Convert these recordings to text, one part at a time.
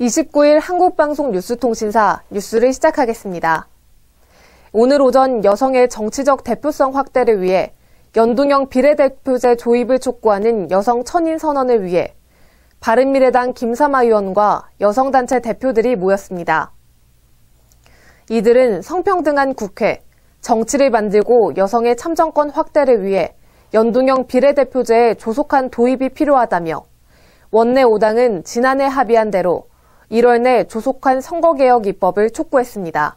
29일 한국방송 뉴스통신사 뉴스를 시작하겠습니다. 오늘 오전 여성의 정치적 대표성 확대를 위해 연동형 비례대표제 조입을 촉구하는 여성 천인 선언을 위해 바른미래당 김삼마 의원과 여성단체 대표들이 모였습니다. 이들은 성평등한 국회, 정치를 만들고 여성의 참정권 확대를 위해 연동형 비례대표제의 조속한 도입이 필요하다며 원내 5당은 지난해 합의한 대로 1월 내 조속한 선거개혁 입법을 촉구했습니다.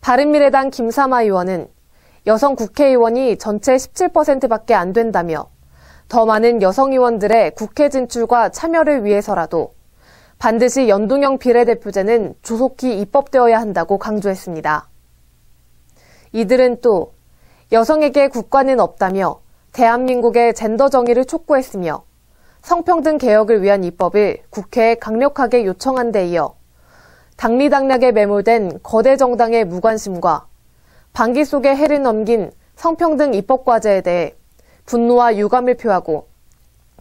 바른미래당 김사마 의원은 여성 국회의원이 전체 17%밖에 안 된다며 더 많은 여성 의원들의 국회 진출과 참여를 위해서라도 반드시 연동형 비례대표제는 조속히 입법되어야 한다고 강조했습니다. 이들은 또 여성에게 국가는 없다며 대한민국의 젠더 정의를 촉구했으며 성평등 개혁을 위한 입법을 국회에 강력하게 요청한 데 이어 당리당락에 매몰된 거대 정당의 무관심과 반기 속에 해를 넘긴 성평등 입법 과제에 대해 분노와 유감을 표하고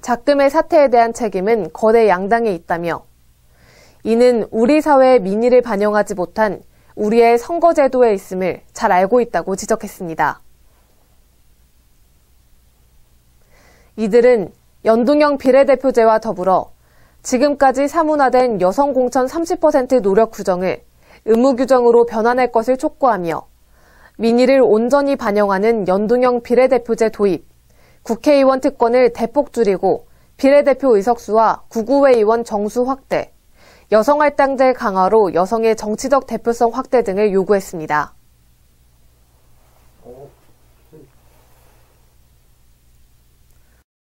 작금의 사태에 대한 책임은 거대 양당에 있다며 이는 우리 사회의 민의를 반영하지 못한 우리의 선거제도에 있음을 잘 알고 있다고 지적했습니다. 이들은 연동형 비례대표제와 더불어 지금까지 사문화된 여성 공천 30% 노력 규정을 의무 규정으로 변환할 것을 촉구하며 민의를 온전히 반영하는 연동형 비례대표제 도입, 국회의원 특권을 대폭 줄이고 비례대표 의석수와 구구회의원 정수 확대, 여성할당제 강화로 여성의 정치적 대표성 확대 등을 요구했습니다.